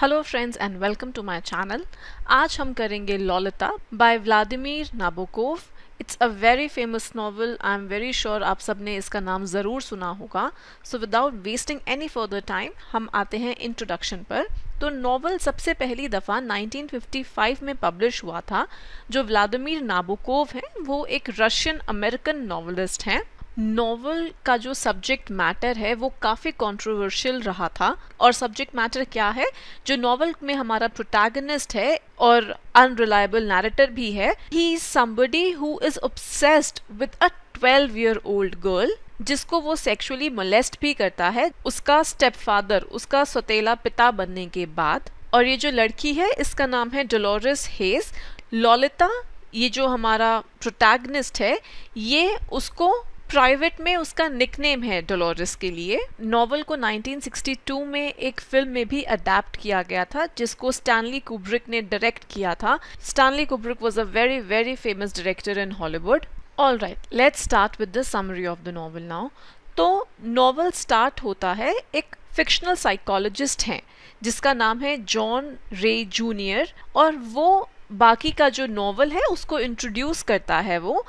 Hello friends and welcome to my channel आज हम करेंगे Lolita by Vladimir Nabokov it's a very famous novel I am very sure आप सब ने इसका नाम ज़रूर सुना होगा so without wasting any further time हम आते हैं इंट्रोडक्शन पर तो नावल सबसे पहली दफ़ा 1955 में पब्लिश हुआ था जो व्लादिमिर नाबोकोव हैं वो एक रशियन अमेरिकन नावलिस्ट हैं नॉवल का जो सब्जेक्ट मैटर है वो काफ़ी कंट्रोवर्शियल रहा था और सब्जेक्ट मैटर क्या है जो नॉवल में हमारा प्रोटैगनिस्ट है और अनरिलायबल नैरेटर भी है he is somebody who is obsessed with a twelve year old girl जिसको वो सेक्सुअली मोलेस्ट भी करता है उसका स्टेप फादर उसका सौतेला पिता बनने के बाद और ये जो लड़की है इसका नाम है डोलोरस हेस लोलिता ये जो हमारा प्रोटैगनिस्ट है ये उसको प्राइवेट में उसका निकनेम है डोलोरिस के लिए नॉवल को 1962 में एक फिल्म में भी अडेप्ट किया गया था जिसको स्टैनली कुब्रिक ने डायरेक्ट किया था Stanley Kubrick was a very very famous director in Hollywood all right let start with the summary of the novel now तो नॉवल स्टार्ट होता है एक फिक्शनल साइकोलॉजिस्ट हैं जिसका नाम है जॉन रे जूनियर और वो बाकी का जो नॉवल है उसको इंट्रोड्यूस करता है वो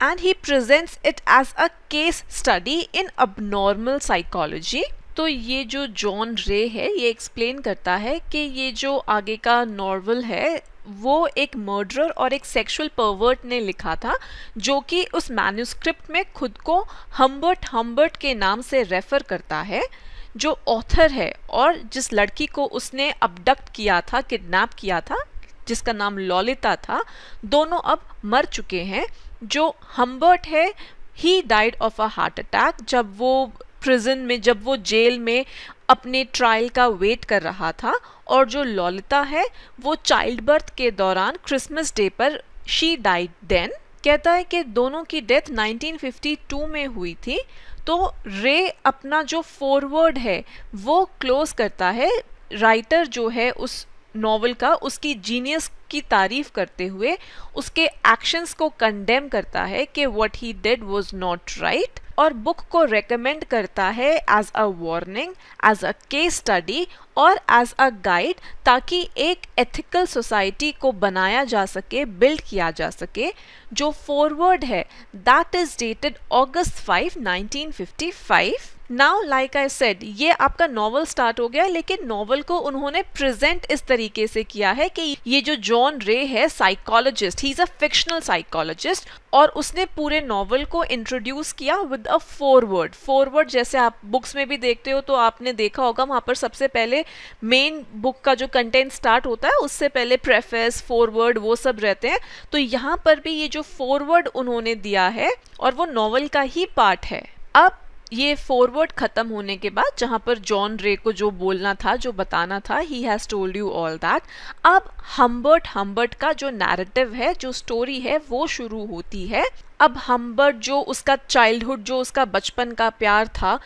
and he presents it as a case study in abnormal psychology. तो ये जो जॉन रे है ये एक्सप्लेन करता है कि ये जो आगे का नॉर्वल है वो एक मर्डरर और एक सेक्सुअल परवर्ट ने लिखा था जो कि उस मैन्यूस्क्रिप्ट में खुद को हम्बर्ट हम्बर्ट के नाम से रेफ़र करता है जो ऑथर है और जिस लड़की को उसने अबडक्ट किया था किडनैप किया था जिसका नाम लॉलिता था दोनों अब मर चुके हैं जो हम्बर्ट है he died of a heart attack जब वो प्रिजन में जब वो जेल में अपने ट्रायल का वेट कर रहा था और जो लॉलिता है वो चाइल्ड बर्थ के दौरान क्रिसमस डे पर शी डाइड देन कहता है कि दोनों की डेथ 1952 में हुई थी तो रे अपना जो फॉरवर्ड है वो क्लोज करता है राइटर जो है उस नॉवल का उसकी जीनियस की तारीफ करते हुए उसके एक्शंस को कंडेम करता है कि what he did was not right और बुक को रेकमेंड करता है as a warning as a case study और एज अ गाइड ताकि एक एथिकल सोसाइटी को बनाया जा सके बिल्ड किया जा सके जो फॉरवर्ड है that is dated August 5 1955 now like I said ये आपका नॉवल स्टार्ट हो गया लेकिन नॉवल को उन्होंने प्रेजेंट इस तरीके से किया है कि ये जो जॉन रे है psychologist he is a fictional psychologist और उसने पूरे नॉवल को इंट्रोड्यूस किया विद अ फॉरवर्ड फॉरवर्ड जैसे आप बुक्स में भी देखते हो तो आपने देखा होगा वहां पर सबसे पहले मेन बुक का जो कंटेंट स्टार्ट होता है उससे पहले प्रेफेस फॉरवर्ड वो सब रहते हैं तो यहाँ पर भी ये जो फॉरवर्ड उन्होंने दिया है और वो नॉवल का ही पार्ट है अब ये फॉरवर्ड ख़त्म होने के बाद जहाँ पर जॉन रे को जो बोलना था जो बताना था he has told you all that अब हम्बर्ट हम्बर्ट का जो नैरेटिव है जो स्टोरी है वो शुरू होती है अब हम्बर्ट जो उसका चाइल्डहुड जो उसका बचपन का प्यार था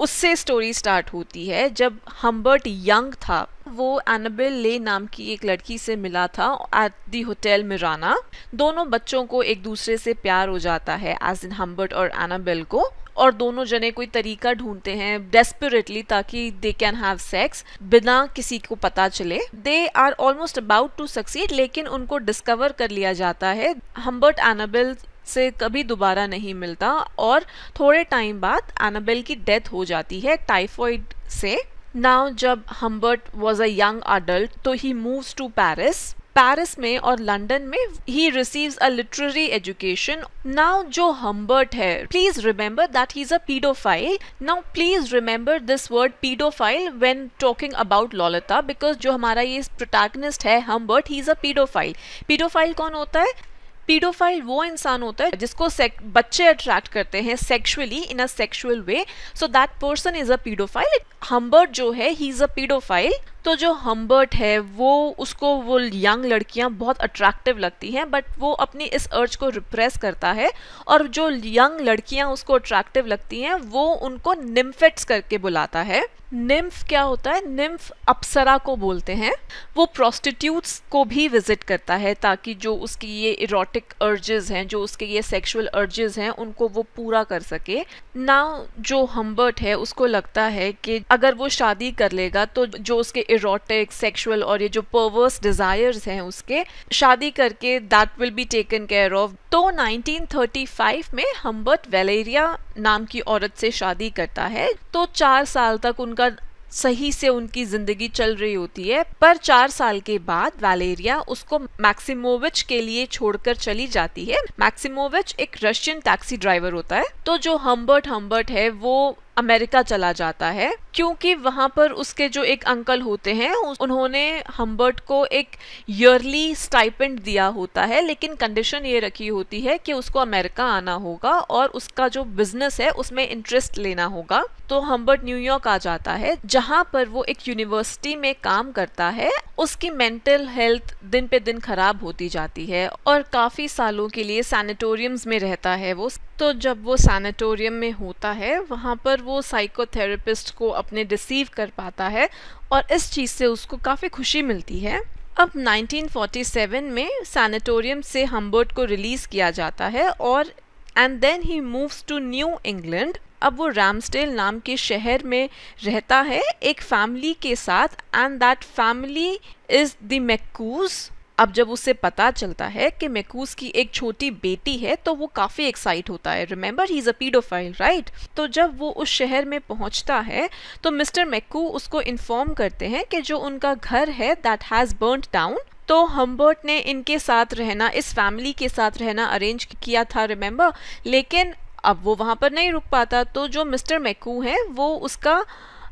उससे स्टोरी स्टार्ट होती है जब हम्बर्ट यंग था वो एनाबेल ले नाम की एक लड़की से मिला था एट दी होटल मिराना दोनों बच्चों को एक दूसरे से प्यार हो जाता है एज इन हम्बर्ट और एनाबेल को और दोनों जने कोई तरीका ढूंढते हैं डेस्परेटली ताकि दे कैन हैव सेक्स बिना किसी को पता चले they are almost about to succeed लेकिन उनको डिस्कवर कर लिया जाता है हम्बर्ट एनाबेल से कभी दोबारा नहीं मिलता और थोड़े टाइम बाद एनाबेल की डेथ हो जाती है टाइफॉइड से नाउ जब Humbert was a young adult तो he moves to Paris Paris में और लंदन में he receives a literary education now जो हम्बर्ट है please remember that he is a paedophile now please remember this word paedophile when talking about Lolita because जो हमारा ये protagonist है Humbert he is a paedophile paedophile कौन होता है paedophile वो इंसान होता है जिसको बच्चे अट्रैक्ट करते हैं sexually in a sexual way so that person is a paedophile Humbert जो है ही इज अ पीडोफाइल तो जो हम्बर्ट है वो उसको वो यंग लड़कियां बहुत अट्रैक्टिव लगती हैं बट वो अपनी इस अर्ज को रिप्रेस करता है और जो यंग लड़कियां उसको अट्रैक्टिव लगती हैं वो उनको निम्फेट्स करके बुलाता है निम्फ क्या होता है निम्फ अप्सरा को बोलते हैं वो प्रोस्टिट्यूट्स को भी विजिट करता है ताकि जो उसकी ये इरोटिक अर्जेस हैं जो उसके ये सेक्सुअल अर्जेस हैं उनको वो पूरा कर सके ना जो हम्बर्ट है उसको लगता है कि अगर वो शादी कर लेगा तो जो उसके इरोटिक सेक्सुअल और ये जो पर्वर्स डिज़ायर्स हैं उसके शादी करके that will be taken care of तो 1935 में हम्बर्ट वेलेरिया नाम की औरत से शादी करता है तो चार साल तक उनका सही से उनकी जिंदगी चल रही होती है पर चार साल के बाद वालेरिया उसको मैक्सिमोविच के लिए छोड़कर चली जाती है मैक्सिमोविच एक रशियन टैक्सी ड्राइवर होता है तो जो हम्बर्ट हम्बर्ट है वो अमेरिका चला जाता है क्योंकि वहाँ पर उसके जो एक अंकल होते हैं उन्होंने हम्बर्ट को एक ईयरली स्टाइपेंड दिया होता है लेकिन कंडीशन ये रखी होती है कि उसको अमेरिका आना होगा और उसका जो बिजनेस है उसमें इंटरेस्ट लेना होगा तो हम्बर्ट न्यूयॉर्क आ जाता है जहाँ पर वो एक यूनिवर्सिटी में काम करता है उसकी मेंटल हेल्थ दिन पे दिन खराब होती जाती है और काफ़ी सालों के लिए सैनिटोरियम्स में रहता है वो तो जब वो सैनिटोरियम में होता है वहाँ पर वो साइकोथेरेपिस्ट को अपने रिसीव कर पाता है और इस चीज़ से उसको काफ़ी खुशी मिलती है अब 1947 में सैनिटोरियम से हम्बर्ट को रिलीज़ किया जाता है और and then he moves to New England अब वो रामस्टेल नाम के शहर में रहता है एक फैमिली के साथ and that family is the McCoos अब जब उसे पता चलता है कि मेकूस की एक छोटी बेटी है तो वो काफ़ी एक्साइट होता है remember he is a paedophile right तो जब वो उस शहर में पहुंचता है तो मिस्टर मेकू उसको इन्फॉर्म करते हैं कि जो उनका घर है दैट हैज़ बर्न डाउन तो हम्बर्ट ने इनके साथ रहना इस फैमिली के साथ रहना अरेंज किया था रिमेंबर लेकिन अब वो वहाँ पर नहीं रुक पाता तो जो मिस्टर मैकू है वो उसका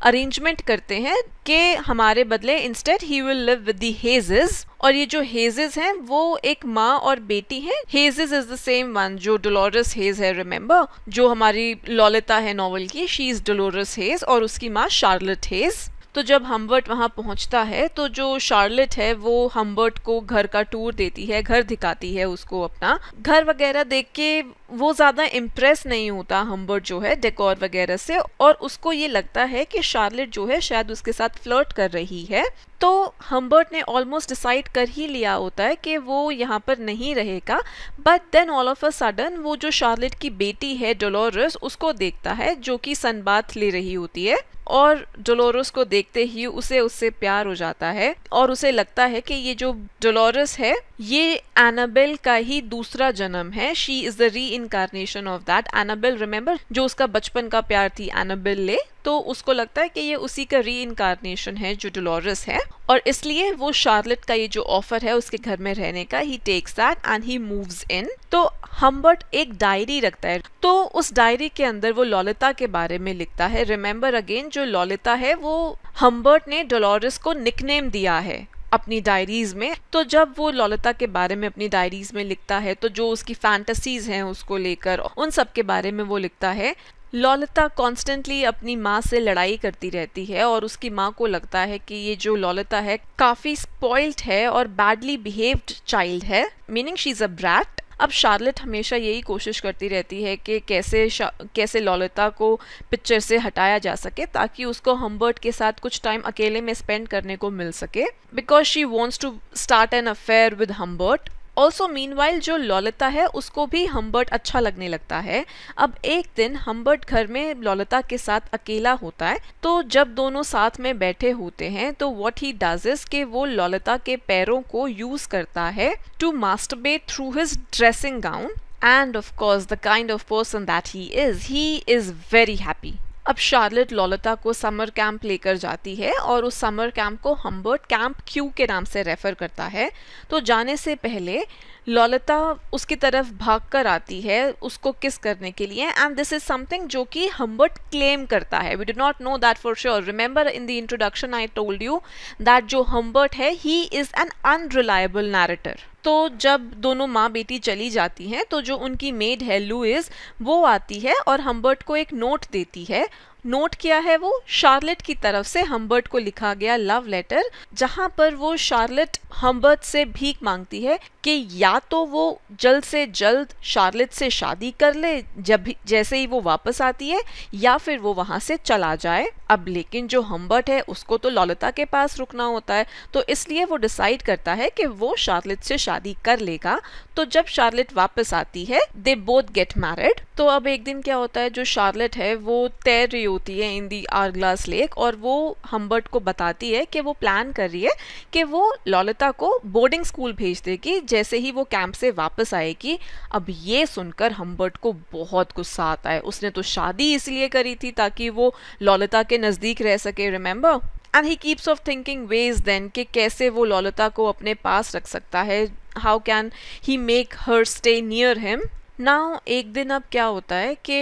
अरेंजमेंट करते हैं कि हमारे बदले instead he will live with the Hazes और ये जो हेजेस हैं वो एक माँ और बेटी हैं Hazes is the same one जो डोलोरस हेज है रिमेम्बर जो हमारी ललिता है नॉवल की शी इज डोलोरस हेज और उसकी माँ शार्लट हेज़ तो जब हम्बर्ट वहाँ पहुँचता है तो जो शार्लेट है वो हम्बर्ट को घर का टूर देती है घर दिखाती है उसको अपना घर वगैरह देख के वो ज़्यादा इम्प्रेस नहीं होता हम्बर्ट जो है डेकोर वगैरह से और उसको ये लगता है कि शार्लेट जो है शायद उसके साथ फ्लर्ट कर रही है तो हम्बर्ट ने ऑलमोस्ट डिसाइड कर ही लिया होता है कि वो यहाँ पर नहीं रहेगा but then all of a sudden वो जो शार्लेट की बेटी है डोलोरस उसको देखता है जो कि सनबाथ ले रही होती है और डोलोरस को देखते ही उसे उससे प्यार हो जाता है और उसे लगता है कि ये जो डोलोरस है ये एनाबेल का ही दूसरा जन्म है she is the reincarnation of that Annabel remember जो उसका बचपन का प्यार थी एनाबेल ले तो उसको लगता है कि ये उसी का री इनकारनेशन है जो डोलोरस है और इसलिए वो शार्लेट का ये जो ऑफर है उसके घर में रहने का he takes that and he moves in तो हम्बर्ट एक डायरी रखता है तो उस डायरी के अंदर वो ललिता के बारे में लिखता है रिमेम्बर अगेन जो ललिता है वो हम्बर्ट ने डोलोरिस को निकनेम दिया है अपनी डायरीज में तो जब वो ललिता के बारे में अपनी डायरीज में लिखता है तो जो उसकी फैंटसीज हैं उसको लेकर उन सब के बारे में वो लिखता है ललिता कॉन्स्टेंटली अपनी माँ से लड़ाई करती रहती है और उसकी माँ को लगता है कि ये जो ललिता है काफ़ी स्पॉइल्ड है और बैडली बिहेव्ड चाइल्ड है meaning she is a brat अब शार्लेट हमेशा यही कोशिश करती रहती है कि कैसे कैसे ललिता को पिक्चर से हटाया जा सके ताकि उसको हम्बर्ट के साथ कुछ टाइम अकेले में स्पेंड करने को मिल सके because she wants to start an affair with Humbert also while जो लौलता है उसको भी हम्बर्ट अच्छा लगने लगता है अब एक दिन हम्बर्ट घर में लौलता के साथ अकेला होता है तो जब दोनों साथ में बैठे होते हैं तो वॉट ही डाजेस के वो लौलता के पैरों को यूज करता है to masturbate through his dressing gown and of course the kind of person that he is he is very happy अब शार्लेट लोलता को समर कैंप लेकर जाती है और उस समर कैंप को हम्बर्ट कैंप क्यू के नाम से रेफ़र करता है तो जाने से पहले लोलता उसकी तरफ भाग कर आती है उसको किस करने के लिए एंड दिस इज़ समथिंग जो कि हम्बर्ट क्लेम करता है we do not know that for sure remember in the introduction I told you that जो हम्बर्ट है he is an unreliable narrator तो जब दोनों माँ बेटी चली जाती हैं तो जो उनकी मेड है लुइस वो आती है और हम्बर्ट को एक नोट देती है नोट किया है वो शार्लेट की तरफ से हम्बर्ट को लिखा गया लव लेटर जहाँ पर वो शार्लेट हम्बर्ट से भीख मांगती है कि या तो वो जल्द से जल्द शार्लेट से शादी कर ले जब जैसे ही वो वापस आती है या फिर वो वहां से चला जाए अब लेकिन जो हम्बर्ट है उसको तो ललिता के पास रुकना होता है तो इसलिए वो डिसाइड करता है कि वो शार्लेट से शादी कर लेगा तो जब शार्लेट वापस आती है दे बोथ गेट मैरिड तो अब एक दिन क्या होता है जो शार्लेट है वो तैर रही होती है in the Hourglass Lake और वो हम्बर्ट को बताती है कि वो प्लान कर रही है कि वो ललिता को बोर्डिंग स्कूल भेज देगी जैसे ही वो कैंप से वापस आएगी अब ये सुनकर हम्बर्ट को बहुत गुस्सा आता है उसने तो शादी इसलिए करी थी ताकि वो ललिता के नज़दीक रह सके remember and he keeps of thinking ways then कि कैसे वो ललिता को अपने पास रख सकता है how can he make her stay near him ना एक दिन अब क्या होता है कि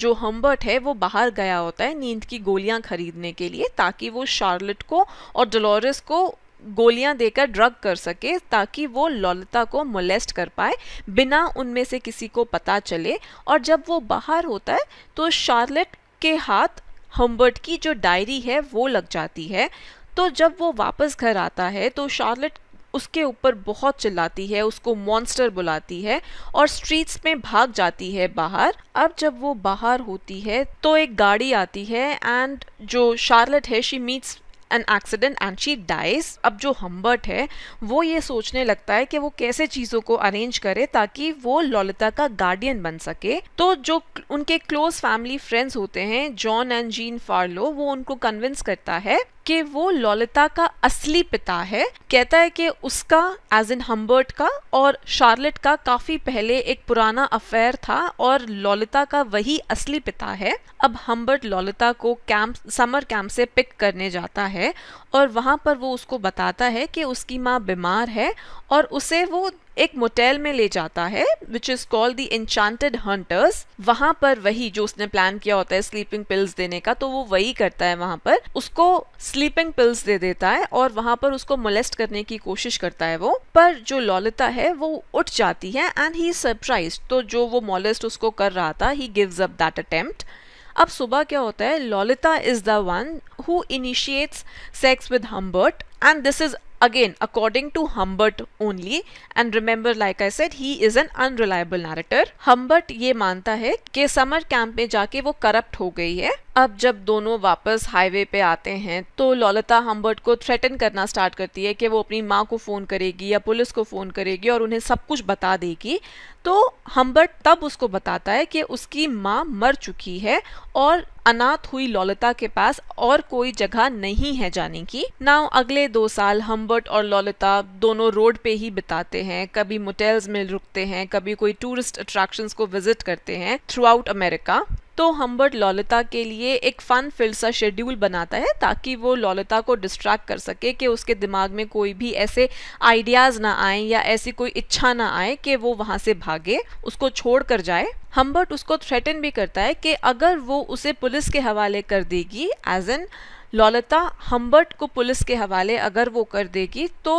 जो हम्बर्ट है वो बाहर गया होता है नींद की गोलियां खरीदने के लिए ताकि वो शार्लेट को और डोलोरस को गोलियां देकर ड्रग कर सके ताकि वो ललिता को मोलेस्ट कर पाए बिना उनमें से किसी को पता चले और जब वो बाहर होता है तो शार्लेट के हाथ हम्बर्ट की जो डायरी है वो लग जाती है तो जब वो वापस घर आता है तो शार्लेट उसके ऊपर बहुत चिल्लाती है उसको मॉन्स्टर बुलाती है और स्ट्रीट्स में भाग जाती है बाहर अब जब वो बाहर होती है तो एक गाड़ी आती है एंड जो शार्लेट है she meets an accident and she dies अब जो हम्बर्ट है वो ये सोचने लगता है कि वो कैसे चीज़ों को अरेंज करे ताकि वो ललिता का गार्डियन बन सके तो जो उनके क्लोज फैमिली फ्रेंड्स होते हैं जॉन एंड जीन फार्लो वो उनको कन्विंस करता है कि वो ललिता का असली पिता है कहता है कि उसका एज इन हम्बर्ट का और शार्लेट का काफी पहले एक पुराना अफेयर था और ललिता का वही असली पिता है अब हम्बर्ट ललिता को कैंप समर कैंप से पिक करने जाता है और वहाँ पर वो उसको बताता है कि उसकी माँ बीमार है और उसे वो एक मोटेल में ले जाता है which is called the Enchanted Hunters वहां पर वही जो उसने प्लान किया होता है स्लीपिंग पिल्स देने का तो वो वही करता है वहां पर उसको स्लीपिंग पिल्स दे देता है और वहां पर उसको मोलेस्ट करने की कोशिश करता है वो पर जो लॉलिता है वो उठ जाती है एंड ही सरप्राइज तो जो वो मोलेस्ट उसको कर रहा था he gives up that attempt अब सुबह क्या होता है Lolita is the one who initiates sex with Humbert and this is again according to Humbert only and remember like I said he is an unreliable narrator Humbert ye manta hai ki summer camp में jaake wo corrupt ho gayi hai अब जब दोनों वापस highway पे आते हैं तो Lolita Humbert को थ्रेटन करना स्टार्ट करती है कि वो अपनी माँ को फ़ोन करेगी या पुलिस को फ़ोन करेगी और उन्हें सब कुछ बता देगी तो हम्बर्ट तब उसको बताता है कि उसकी माँ मर चुकी है और अनाथ हुई लौलता के पास और कोई जगह नहीं है जाने की नाउ अगले दो साल हम्बर्ट और लौलता दोनों रोड पे ही बिताते हैं कभी मोटेल्स में रुकते हैं कभी कोई टूरिस्ट अट्रैक्शन को विजिट करते हैं थ्रू आउट अमेरिका तो हम्बर्ट लौलता के लिए एक फन फिल्ड सा शेड्यूल बनाता है ताकि वो लौलता को डिस्ट्रैक्ट कर सके कि उसके दिमाग में कोई भी ऐसे आइडियाज़ ना आए या ऐसी कोई इच्छा ना आए कि वो वहां से भागे उसको छोड़ कर जाए हम्बर्ट उसको थ्रेटन भी करता है कि अगर वो उसे पुलिस के हवाले कर देगी एज एन लौलता हम्बर्ट को पुलिस के हवाले अगर वो कर देगी तो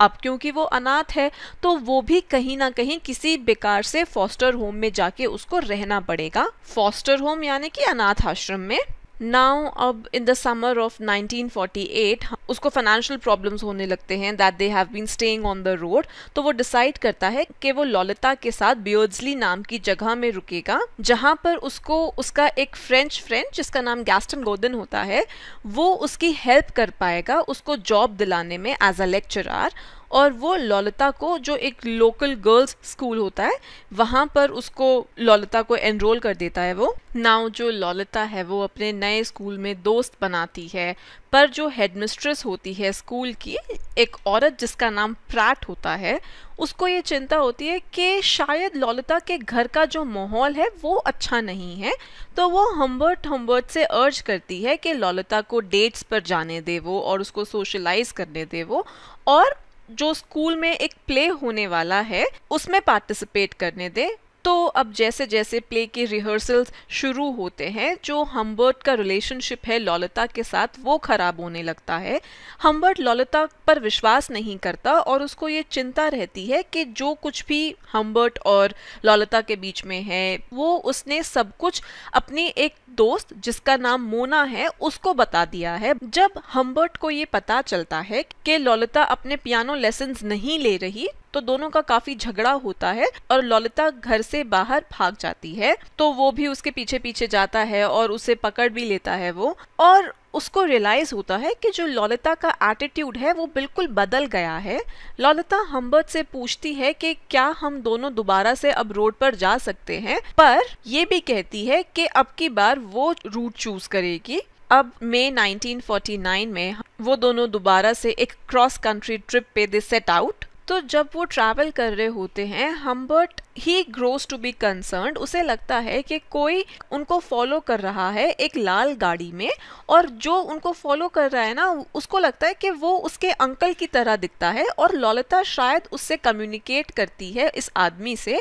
अब क्योंकि वो अनाथ है तो वो भी कहीं ना कहीं किसी बेकार से फॉस्टर होम में जाके उसको रहना पड़ेगा फॉस्टर होम यानी कि अनाथ आश्रम में नाउ अब इन द समर ऑफ 1948 उसको फाइनेंशियल प्रॉब्लम्स होने लगते हैं that they have been staying on the road तो वो डिसाइड करता है कि वो ललिता के साथ बियोजली नाम की जगह में रुकेगा जहाँ पर उसको उसका एक फ्रेंच फ्रेंड जिसका नाम गैस्टन गोदन होता है वो उसकी हेल्प कर पाएगा उसको जॉब दिलाने में एज अ लेक्चरार और वो ललिता को जो एक लोकल गर्ल्स स्कूल होता है वहाँ पर उसको ललिता को एनरोल कर देता है वो नाउ जो ललिता है वो अपने नए स्कूल में दोस्त बनाती है पर जो हेडमिस्ट्रेस होती है स्कूल की एक औरत जिसका नाम प्राट होता है उसको ये चिंता होती है कि शायद ललिता के घर का जो माहौल है वो अच्छा नहीं है तो वो हम्बर्ट हम्बर्ट से अर्ज करती है कि ललिता को डेट्स पर जाने दे वो और उसको सोशलाइज करने दे वो और जो स्कूल में एक प्ले होने वाला है उसमें पार्टिसिपेट करने दें तो अब जैसे जैसे प्ले के रिहर्सल्स शुरू होते हैं जो हम्बर्ट का रिलेशनशिप है ललिता के साथ वो खराब होने लगता है हम्बर्ट ललिता पर विश्वास नहीं करता और उसको ये चिंता रहती है कि जो कुछ भी हम्बर्ट और ललिता के बीच में है वो उसने सब कुछ अपने एक दोस्त जिसका नाम मोना है उसको बता दिया है जब हम्बर्ट को ये पता चलता है कि ललिता अपने पियानो लेसन नहीं ले रही तो दोनों का काफी झगड़ा होता है और ललिता घर से बाहर भाग जाती है तो वो भी उसके पीछे पीछे जाता है और उसे पकड़ भी लेता है वो और उसको रियलाइज होता है कि जो ललिता का एटीट्यूड है वो बिल्कुल बदल गया है ललिता हम्बर्ट से पूछती है कि क्या हम दोनों दोबारा से अब रोड पर जा सकते हैं पर यह भी कहती है कि अब की बार वो रूट चूज करेगी अब मई 1949 में वो दोनों दोबारा से एक क्रॉस कंट्री ट्रिप पे दे सेट आउट तो जब वो ट्रैवल कर रहे होते हैं Humbert he grows to be concern उसे लगता है कि कोई उनको फॉलो कर रहा है एक लाल गाड़ी में और जो उनको फॉलो कर रहा है ना उसको लगता है कि वो उसके अंकल की तरह दिखता है और ललिता शायद उससे कम्युनिकेट करती है इस आदमी से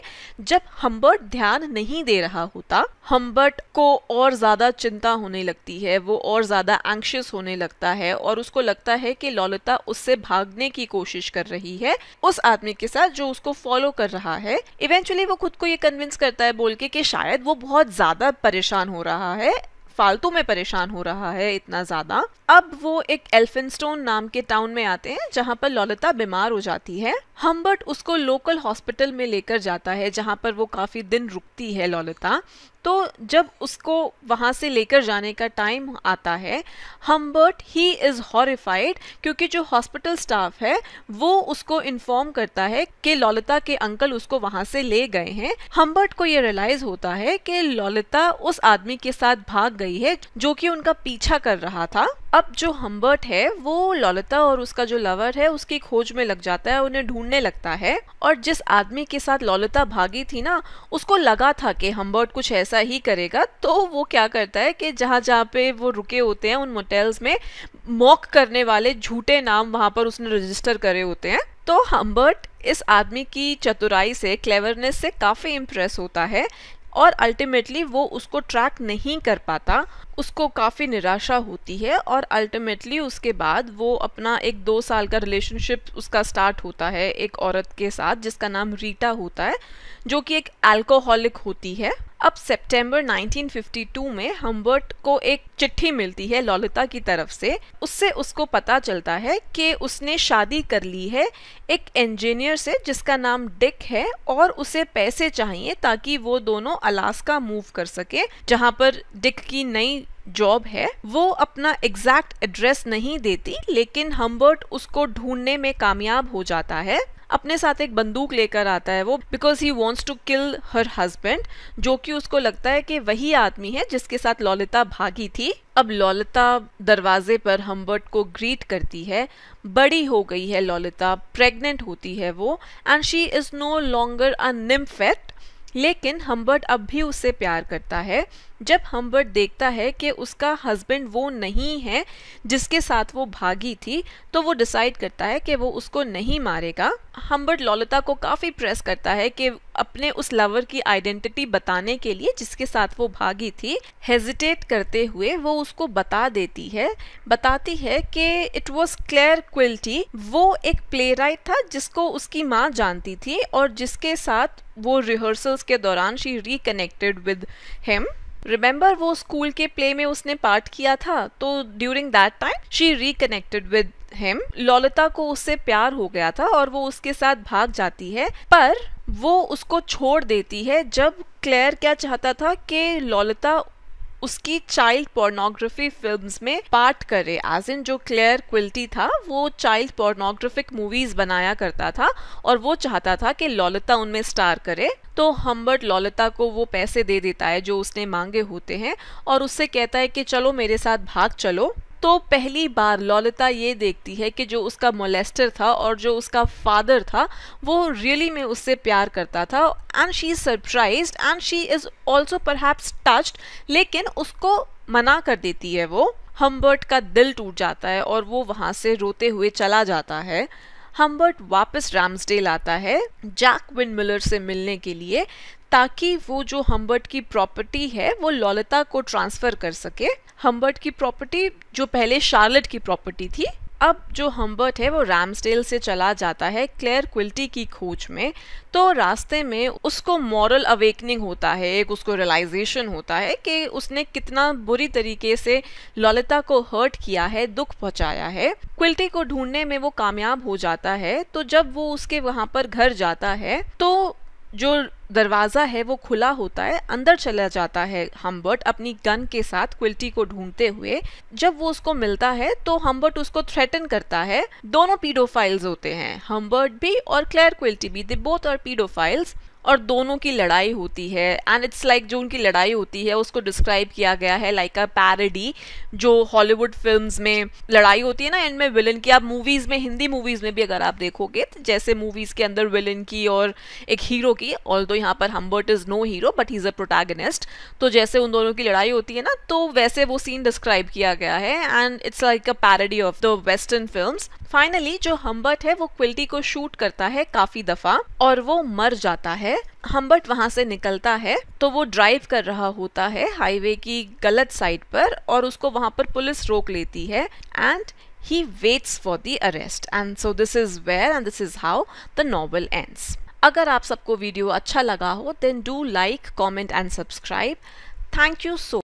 जब हम्बर्ट ध्यान नहीं दे रहा होता हम्बर्ट को और ज़्यादा चिंता होने लगती है वो और ज़्यादा एंक्शियस होने लगता है और उसको लगता है कि ललिता उससे भागने की कोशिश कर रही है उस आदमी के साथ जो उसको फॉलो कर रहा है इवेंचुअली वो खुद को ये कन्विंस करता है बोल के कि शायद वो बहुत ज़्यादा परेशान हो रहा है फालतू में परेशान हो रहा है इतना ज़्यादा अब वो एक एल्फिनस्टोन नाम के टाउन में आते हैं जहाँ पर ललिता बीमार हो जाती है हम्बर्ट उसको लोकल हॉस्पिटल में लेकर जाता है जहाँ पर वो काफ़ी दिन रुकती है ललिता तो जब उसको वहाँ से लेकर जाने का टाइम आता है हम्बर्ट ही इज़ हॉरिफाइड क्योंकि जो हॉस्पिटल स्टाफ है वो उसको इन्फॉर्म करता है कि ललिता के अंकल उसको वहाँ से ले गए हैं हम्बर्ट को ये रियलाइज होता है कि ललिता उस आदमी के साथ भाग गई है जो कि उनका पीछा कर रहा था अब जो हम्बर्ट है वो लॉलता और उसका जो लवर है उसकी खोज में लग जाता है उन्हें ढूंढने लगता है और जिस आदमी के साथ लॉलता भागी थी ना उसको लगा था कि हम्बर्ट कुछ ऐसा ही करेगा तो वो क्या करता है कि जहाँ जहाँ पे वो रुके होते हैं उन मोटेल्स में मॉक करने वाले झूठे नाम वहाँ पर उसने रजिस्टर करे होते हैं तो हम्बर्ट इस आदमी की चतुराई से क्लेवरनेस से काफ़ी इम्प्रेस होता है और अल्टीमेटली वो उसको ट्रैक नहीं कर पाता उसको काफ़ी निराशा होती है और अल्टीमेटली उसके बाद वो अपना एक दो साल का रिलेशनशिप उसका स्टार्ट होता है एक औरत के साथ जिसका नाम रीटा होता है जो कि एक अल्कोहलिक होती है अब सितंबर 1952 में हम्बर्ट को एक चिट्ठी मिलती है ललिता की तरफ से उससे उसको पता चलता है कि उसने शादी कर ली है एक इंजीनियर से जिसका नाम डिक है और उसे पैसे चाहिए ताकि वो दोनों अलास्का मूव कर सके जहाँ पर डिक की नई जॉब है वो अपना एग्जैक्ट एड्रेस नहीं देती लेकिन हम्बर्ट उसको ढूंढने में कामयाब हो जाता है अपने साथ एक बंदूक लेकर आता है वो because he wants to kill her husband जो कि उसको लगता है कि वही आदमी है जिसके साथ ललिता भागी थी अब ललिता दरवाजे पर हम्बर्ट को ग्रीट करती है बड़ी हो गई है ललिता प्रेग्नेंट होती है वो and she is no longer a लेकिन हम्बर्ट अब भी उससे प्यार करता है जब हम्बर्ट देखता है कि उसका हस्बैंड वो नहीं है जिसके साथ वो भागी थी तो वो डिसाइड करता है कि वो उसको नहीं मारेगा हम्बर्ट लौलता को काफ़ी प्रेस करता है कि अपने उस लवर की आइडेंटिटी बताने के लिए जिसके साथ वो भागी थी हेजिटेट करते हुए वो उसको बता देती है बताती है कि इट वॉज क्लेयर क्विल्टी वो एक प्ले था जिसको उसकी माँ जानती थी और जिसके साथ वो रिहर्सल्स के दौरान she reconnected with him remember वो स्कूल के प्ले में उसने पार्ट किया था तो during that time she reconnected with him Lolita को उससे प्यार हो गया था और वो उसके साथ भाग जाती है पर वो उसको छोड़ देती है जब क्लेयर क्या चाहता था कि ललिता उसकी चाइल्ड पोर्नोग्राफी फिल्म्स में पार्ट करे एज इन जो क्लेयर क्विल्टी था वो चाइल्ड पोर्नोग्राफिक मूवीज बनाया करता था और वो चाहता था कि लॉलता उनमें स्टार करे तो हम्बर्ट लौलता को वो पैसे दे देता है जो उसने मांगे होते हैं और उससे कहता है कि चलो मेरे साथ भाग चलो तो पहली बार ललिता ये देखती है कि जो उसका मोलेस्टर था और जो उसका फादर था वो रियली में उससे प्यार करता था and she is surprise and she is also perhaps touched लेकिन उसको मना कर देती है वो हम्बर्ट का दिल टूट जाता है और वो वहाँ से रोते हुए चला जाता है हम्बर्ट वापस रामसडेल आता है जैक विंड मिलर से मिलने के लिए ताकि वो जो हम्बर्ट की प्रॉपर्टी है वो ललिता को ट्रांसफ़र कर सके हम्बर्ट की प्रॉपर्टी जो पहले शार्लेट की प्रॉपर्टी थी अब जो हम्बर्ट है वो रैमस्टेल से चला जाता है क्लेयर क्विल्टी की खोज में तो रास्ते में उसको मॉरल अवेकनिंग होता है एक उसको रियलाइजेशन होता है कि उसने कितना बुरी तरीके से ललिता को हर्ट किया है दुख पहुंचाया है क्विल्टी को ढूंढने में वो कामयाब हो जाता है तो जब वो उसके वहाँ पर घर जाता है तो जो दरवाज़ा है वो खुला होता है अंदर चला जाता है हम्बर्ट अपनी गन के साथ क्विल्टी को ढूंढते हुए जब वो उसको मिलता है तो हम्बर्ट उसको थ्रेटन करता है दोनों पीडोफाइल्स होते हैं हम्बर्ट भी और क्लेयर क्विल्टी भी दे बोथ और पीडोफाइल्स और दोनों की लड़ाई होती है एंड इट्स लाइक जो उनकी लड़ाई होती है उसको डिस्क्राइब किया गया है लाइक अ पैरडी जो हॉलीवुड फिल्म्स में लड़ाई होती है ना एंड में विलन की आप मूवीज़ में हिंदी मूवीज़ में भी अगर आप देखोगे तो जैसे मूवीज़ के अंदर विलन की और एक हीरो की ऑल तो यहाँ पर Humbert is no hero but he is a protagonist तो जैसे उन दोनों की लड़ाई होती है ना तो वैसे वो सीन डिस्क्राइब किया गया है and it's like a parody of the western film finally जो हम्बर्ट है वो क्विल्टी को शूट करता है काफ़ी दफ़ा और वो मर जाता है है हम्बर्ट वहाँ से निकलता है तो वो ड्राइव कर रहा होता है हाईवे की गलत साइड पर और उसको वहाँ पर पुलिस रोक लेती है and he waits for the arrest and so this is where and this is how the novel ends अगर आप सबको वीडियो अच्छा लगा हो then do like comment and subscribe thank you so